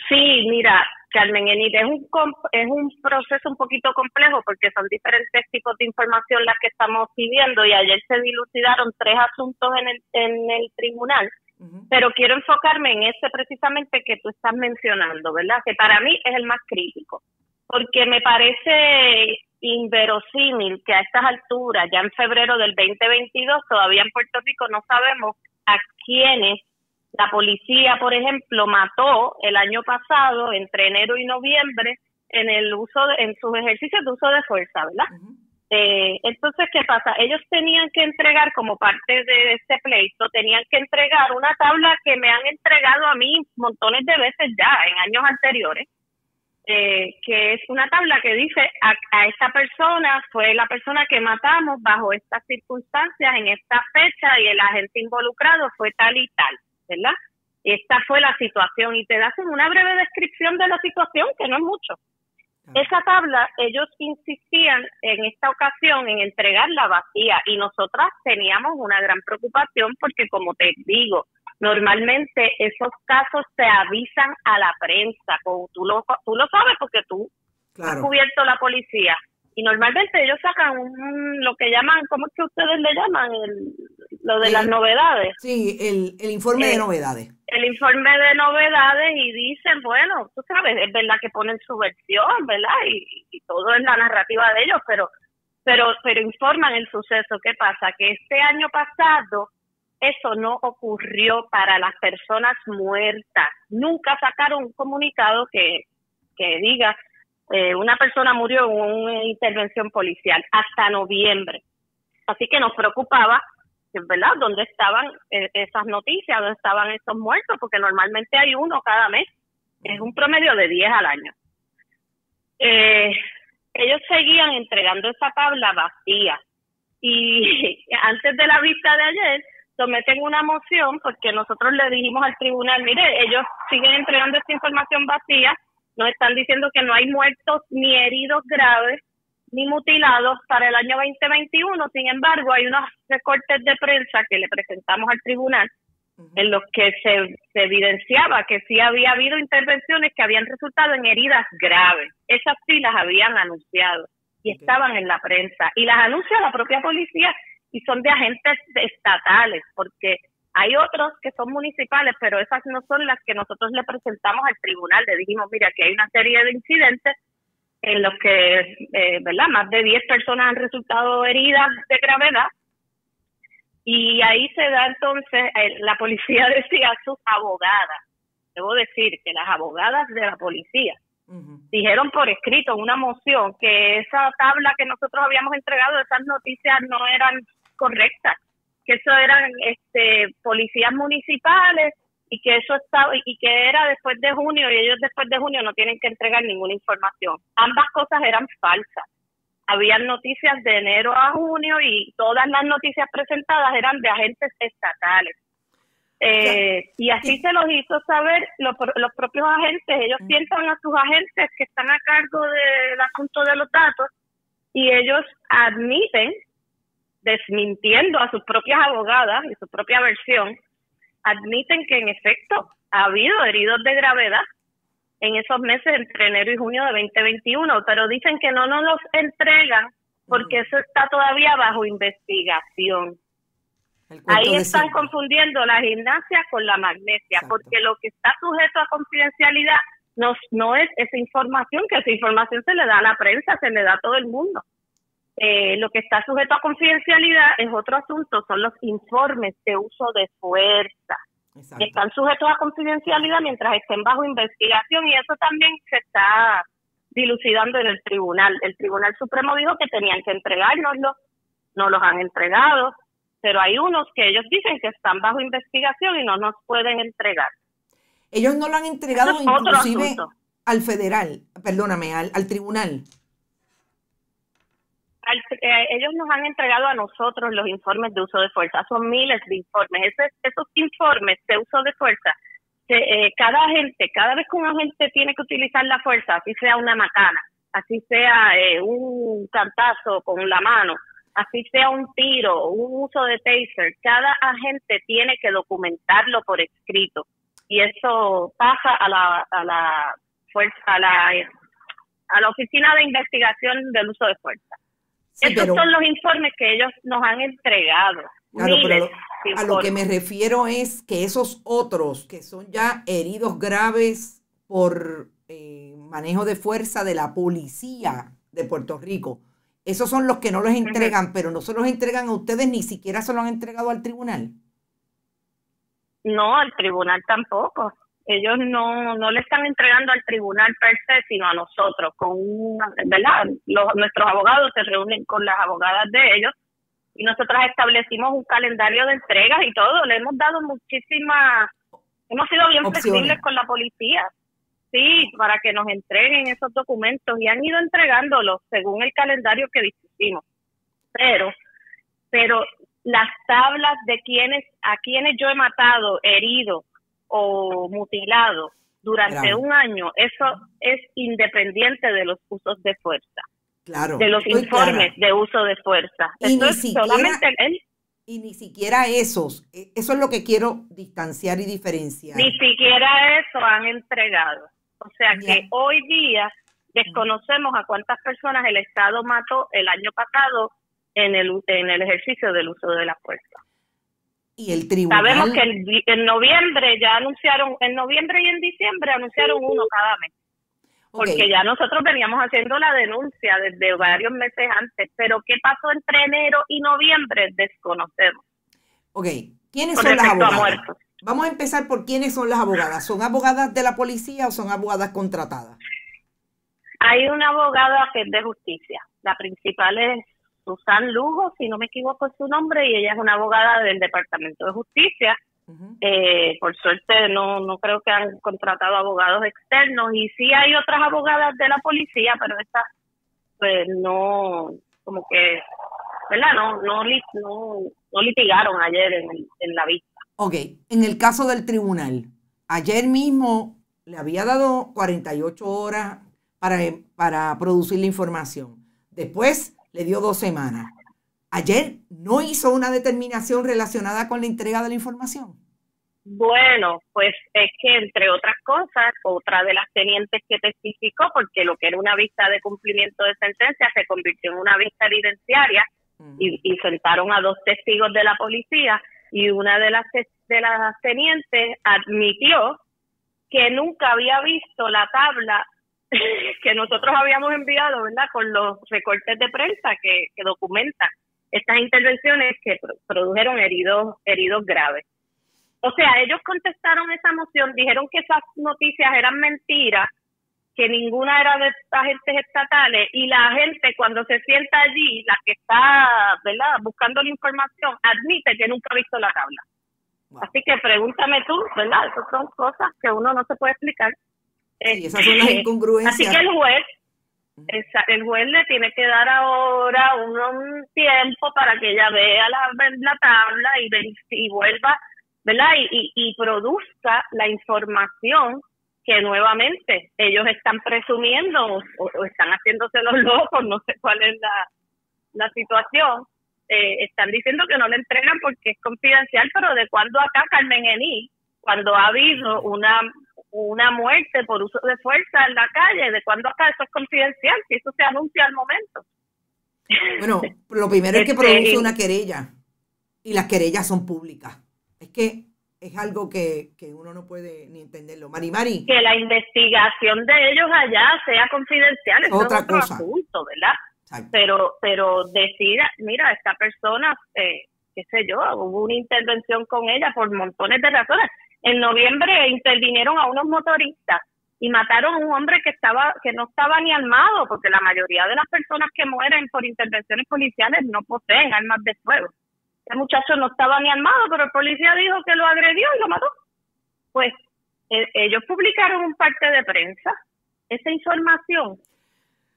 Sí, mira, Carmen es un, es un proceso un poquito complejo porque son diferentes tipos de información las que estamos pidiendo y ayer se dilucidaron tres asuntos en el, en el tribunal pero quiero enfocarme en ese precisamente que tú estás mencionando, ¿verdad? Que para mí es el más crítico, porque me parece inverosímil que a estas alturas, ya en febrero del 2022, todavía en Puerto Rico no sabemos a quiénes la policía, por ejemplo, mató el año pasado, entre enero y noviembre, en el uso de, en sus ejercicios de uso de fuerza, ¿verdad? Este, entonces, ¿qué pasa? Ellos tenían que entregar, como parte de este pleito, tenían que entregar una tabla que me han entregado a mí montones de veces ya en años anteriores, eh, que es una tabla que dice a, a, esta persona fue la persona que matamos bajo estas circunstancias, en esta fecha, y el agente involucrado fue tal y tal, ¿verdad? esta fue la situación, y te hacen una breve descripción de la situación, que no es mucho esa tabla, ellos insistían en esta ocasión en entregarla vacía y nosotras teníamos una gran preocupación porque, como te digo, normalmente esos casos se avisan a la prensa, tú, lo, tú lo sabes porque tú has cubierto la policía. Y normalmente ellos sacan un, lo que llaman, ¿cómo es que ustedes le llaman? El, lo de las novedades. Sí, el, informe de eh, novedades. El informe de novedades y dicen, bueno, tú sabes, es verdad que ponen su versión, ¿verdad? Y, todo es la narrativa de ellos, pero, pero, pero informan el suceso. ¿Qué pasa? Que este año pasado eso no ocurrió para las personas muertas. Nunca sacaron un comunicado que, diga eh, una persona murió en una intervención policial hasta noviembre. Así que nos preocupaba ¿verdad? ¿Dónde estaban e-, esas noticias? ¿Dónde estaban esos muertos? Porque normalmente hay uno cada mes. Es un promedio de 10 al año. Eh, ellos seguían entregando esa tabla vacía. Y antes de la vista de ayer, someten una moción porque nosotros le dijimos al tribunal, mire, ellos siguen entregando esta información vacía, nos están diciendo que no hay muertos ni heridos graves, ni mutilados para el año 2021. Sin embargo, hay unos recortes de prensa que le presentamos al tribunal en los que se, evidenciaba que sí había habido intervenciones que habían resultado en heridas graves. Esas sí las habían anunciado y estaban en la prensa. Y las anuncia la propia policía y son de agentes estatales, porque hay otros que son municipales, pero esas no son las que nosotros le presentamos al tribunal. Le dijimos, mira, que hay una serie de incidentes en los que, eh, ¿verdad? Más de 10 personas han resultado heridas de gravedad. Y ahí se da entonces, eh, la policía decía a sus abogadas, debo decir que las abogadas de la policía dijeron por escrito una moción que esa tabla que nosotros habíamos entregado, esas noticias no eran correctas, que eso eran este, policías municipales y que eso estaba y que era después de junio y ellos después de junio no tienen que entregar ninguna información. Ambas cosas eran falsas. Habían noticias de enero a junio y todas las noticias presentadas eran de agentes estatales. Eh, y así se los hizo saber los, los propios agentes. Ellos sientan mm. a sus agentes que están a cargo del asunto de los datos y ellos admiten, desmintiendo a sus propias abogadas y su propia versión, admiten que en efecto ha habido heridos de gravedad en esos meses entre enero y junio de 2021, pero dicen que no nos los entregan porque eso está todavía bajo investigación. Ahí están confundiendo la gimnasia con la magnesia, porque lo que está sujeto a confidencialidad no es esa información, que esa información se le da a la prensa, se le da a todo el mundo. Eh, lo que está sujeto a confidencialidad es otro asunto, son los informes de uso de fuerza. que Están sujetos a confidencialidad mientras estén bajo investigación y eso también se está dilucidando en el tribunal. El Tribunal Supremo dijo que tenían que entregárnoslo, no los han entregado, pero hay unos que ellos dicen que están bajo investigación y no nos pueden entregar. Ellos no lo han entregado inclusive al federal, perdóname, al tribunal. Eh, ellos nos han entregado a nosotros los informes de uso de fuerza, son miles de informes. esos informes de uso de fuerza, eh, cada agente, cada vez que un agente tiene que utilizar la fuerza, así sea una macana, así sea eh, un cantazo con la mano, así sea un tiro, un uso de taser, cada agente tiene que documentarlo por escrito y eso pasa a la, fuerza, a la a la Oficina de Investigación del Uso de Fuerza. Estos son los informes que ellos nos han entregado. a lo que me refiero es que esos otros que son ya heridos graves por eh, manejo de fuerza de la policía de Puerto Rico, esos son los que no los entregan, pero no se los entregan a ustedes, ni siquiera se los han entregado al tribunal. No, al tribunal tampoco ellos no, no le están entregando al tribunal per se, sino a nosotros, con una, ¿verdad? nuestros abogados se reúnen con las abogadas de ellos y nosotros establecimos un calendario de entregas y todo, le hemos dado muchísimas, hemos sido bien flexibles con la policía, sí, para que nos entreguen esos documentos y han ido entregándolos según el calendario que discutimos. Pero, pero las tablas de quienes, a quienes yo he matado, herido, o mutilado durante un año, eso es independiente de los usos de fuerza. Claro. De los informes de uso de fuerza. Y ni siquiera esos. E, eso es lo que quiero distanciar y diferenciar. Ni siquiera eso han entregado. O sea que hoy día desconocemos a cuántas personas el Estado mató el año pasado en el, en el ejercicio del uso de la fuerza y el tribunal. Sabemos que en, noviembre ya anunciaron, en noviembre y en diciembre anunciaron uno cada mes. Porque ya nosotros veníamos haciendo la denuncia desde varios meses antes, pero ¿qué pasó entre enero y noviembre? Desconocemos. Ok, ¿quiénes son las abogadas? Vamos a empezar por quiénes son las abogadas. ¿Son abogadas de la policía o son abogadas contratadas? Hay una abogada que es de justicia. La principal es Susan Lugo, si no me equivoco es su nombre, y ella es una abogada del Departamento de Justicia. Eh, por suerte no, no creo que han contratado abogados externos y sí hay otras abogadas de la policía, pero estas pues no, como que, ¿verdad? No, no, no, litigaron ayer en, la vista. Ok, en el caso del tribunal, ayer mismo le había dado 48 horas para, em, para producir la información. Después le dio dos semanas. Ayer no hizo una determinación relacionada con la entrega de la información. Bueno, pues es que entre otras cosas, otra de las tenientes que testificó, porque lo que era una vista de cumplimiento de sentencia se convirtió en una vista evidenciaria y, sentaron a dos testigos de la policía y una de las, de las tenientes admitió que nunca había visto la tabla que nosotros habíamos enviado, ¿verdad? Con los recortes de prensa que, documentan estas intervenciones que produjeron heridos, heridos graves. O sea, ellos contestaron esa moción, dijeron que esas noticias eran mentiras, que ninguna era de agentes estatales y la gente cuando se sienta allí, la que está, ¿verdad?, buscando la información, admite que nunca ha visto la tabla. Así que pregúntame tú, ¿verdad? son cosas que uno no se puede explicar esas son las este, Así que el juez, el juez le tiene que dar ahora un, tiempo para que ella vea la, tabla y, y vuelva, ¿verdad? Y, y, produzca la información que nuevamente ellos están presumiendo o, están haciéndose los locos, no sé cuál es la, situación. Eh, están diciendo que no le entregan porque es confidencial, pero ¿de cuándo acá Carmen Ení, cuando ha habido una una muerte por uso de fuerza en la calle, ¿de cuándo acá eso es confidencial? Si eso se anuncia al momento. Bueno, lo primero es que este, produce una querella y las querellas son públicas. Es que es algo que, uno no puede ni entenderlo. Mari Mari. Que la investigación de ellos allá sea confidencial es otra otro Asunto, ¿verdad? Pero, pero decir, mira, esta persona, eh, qué sé yo, hubo una intervención con ella por montones de razones en noviembre intervinieron a unos motoristas y mataron a un hombre que estaba que no estaba ni armado, porque la mayoría de las personas que mueren por intervenciones policiales no poseen armas de fuego. El este muchacho no estaba ni armado, pero el policía dijo que lo agredió y lo mató. Pues eh, ellos publicaron un parte de prensa. Esa información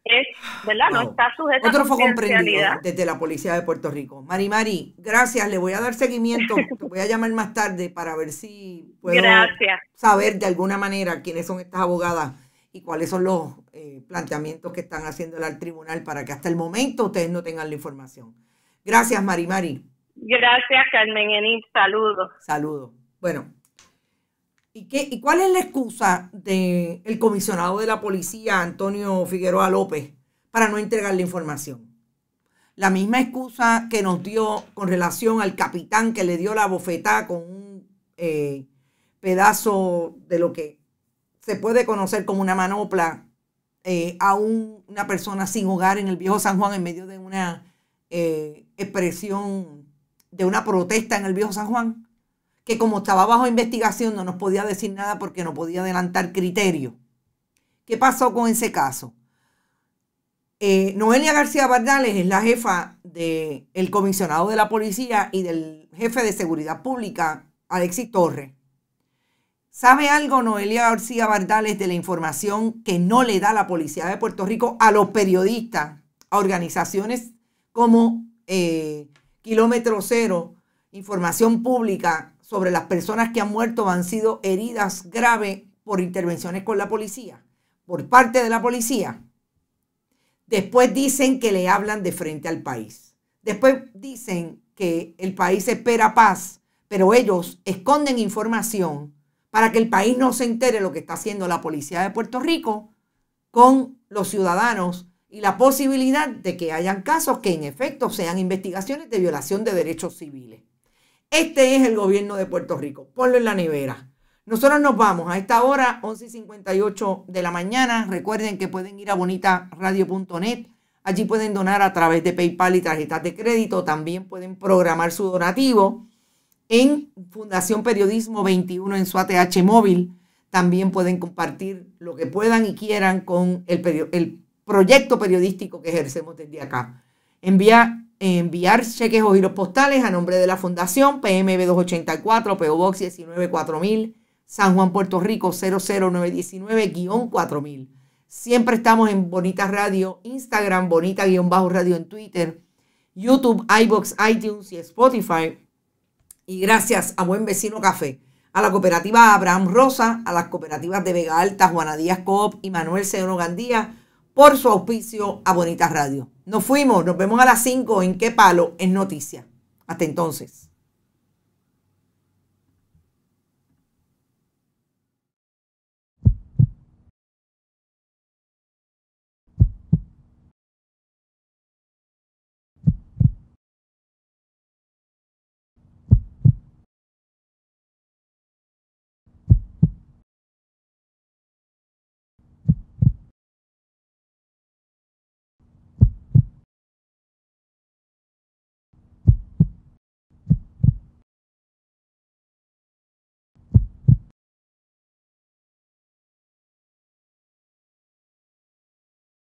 es, ¿verdad? No está sujeto Otro a comprendido desde la Policía de Puerto Rico. Mari Mari, gracias, le voy a dar seguimiento, te voy a llamar más tarde para ver si puedo saber de alguna manera quiénes son estas abogadas y cuáles son los eh, planteamientos que están haciendo al tribunal para que hasta el momento ustedes no tengan la información. Gracias, Mari Mari. Gracias, Carmen Enid. Saludos. Saludos. Bueno, ¿Y, cuál es la excusa del comisionado de la policía, Antonio Figueroa López, para no entregar la información? La misma excusa que nos dio con relación al capitán que le dio la bofetada con un eh, pedazo de lo que se puede conocer como una manopla eh, a una persona sin hogar en el viejo San Juan en medio de una eh, expresión de una protesta en el viejo San Juan que como estaba bajo investigación no nos podía decir nada porque no podía adelantar criterio. ¿Qué pasó con ese caso? Eh, Noelia García Bardales es la jefa del el comisionado de la policía y del jefe de seguridad pública, Alexis Torres. ¿Sabe algo Noelia García Bardales de la información que no le da la policía de Puerto Rico a los periodistas, a organizaciones como eh, Kilómetro Cero, Información Pública, sobre las personas que han muerto o han sido heridas graves por intervenciones con la policía, por parte de la policía. Después dicen que le hablan de frente al país. Después dicen que el país espera paz, pero ellos esconden información para que el país no se entere lo que está haciendo la policía de Puerto Rico con los ciudadanos y la posibilidad de que hayan casos que en efecto sean investigaciones de violación de derechos civiles. Este es el gobierno de Puerto Rico. Ponlo en la nevera. Nosotros nos vamos a esta hora, 11.58 de la mañana. Recuerden que pueden ir a bonitaradio.net. Allí pueden donar a través de PayPal y tarjetas de crédito. También pueden programar su donativo en Fundación Periodismo 21 en su ATH móvil. También pueden compartir lo que puedan y quieran con el, el proyecto periodístico que ejercemos desde acá. Envía enviar cheques o giros postales a nombre de la Fundación PMB 284, PO Box 19-4000, San Juan, Puerto Rico 00919-4000. Siempre estamos en Bonita Radio, Instagram, Bonita-Bajo Radio en Twitter, YouTube, iBox, iTunes y Spotify. Y gracias a Buen Vecino Café, a la cooperativa Abraham Rosa, a las cooperativas de Vega Alta, Juana Díaz Coop y Manuel cedro Gandía por su auspicio a Bonita Radio. Nos fuimos, nos vemos a las 5 en qué palo en noticia. Hasta entonces.